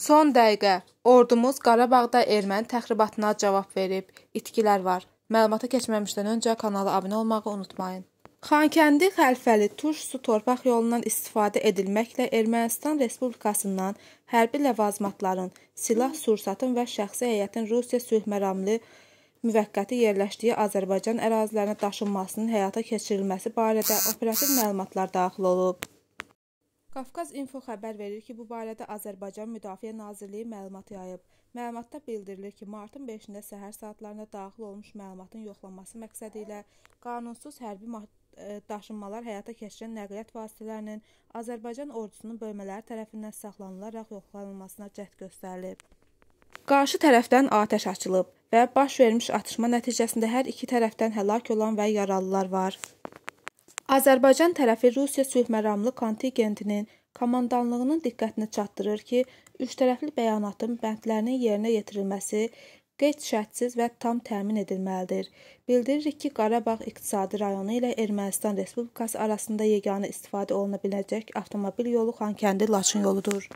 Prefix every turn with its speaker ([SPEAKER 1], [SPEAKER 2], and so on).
[SPEAKER 1] Son dəqiqə ordumuz Qarabağda erməni təxribatına cavab verib. İtkilər var. Məlumata keçməmişdən öncə kanala abunə olmağı unutmayın. Xankəndi Xəlfəli Tuş su torpaq yolundan istifadə edilməklə Ermənistan Respublikasından hərbi ləvazimatların, silah sursatın və şəxsi heyətin Rusiya sülh məramlı müvəqqəti yerləşdiyi Azərbaycan ərazilərinə daşınmasının həyata keçirilməsi barədə operativ məlumatlar daxil olub. Qafqaz İnfo xəbər verir ki, bu barədə Azərbaycan Müdafiə Nazirliyi məlumat yayıb. Məlumatda bildirilir ki, martın 5-də səhər saatlarında daxil olmuş məlumatın yoxlanması məqsədi ilə qanunsuz hərbi e, daşınmalar həyata keçirən nəqliyyat vasitələrinin Azərbaycan ordusunun bölmələri tərəfindən saxlanılaraq yoxlanılmasına cəhd göstərilib. Qarşı tərəfdən atəş açılıb və baş vermiş atışma nəticəsində hər iki tərəfdən həlak olan və yaralılar var. Azərbaycan tərəfi Rusiya sülhməramlı kontingentinin komandanlığının diqqətini çatdırır ki, üçtərəfli bəyanatın bəndlərinin yerinə yetirilməsi qeyd şərtsiz və tam təmin edilməlidir. Bildiririk ki, Qarabağ iqtisadi rayonu ilə Ermənistan Respublikası arasında yeganə istifadə oluna biləcək avtomobil yolu Xankəndi-Laçın yoludur.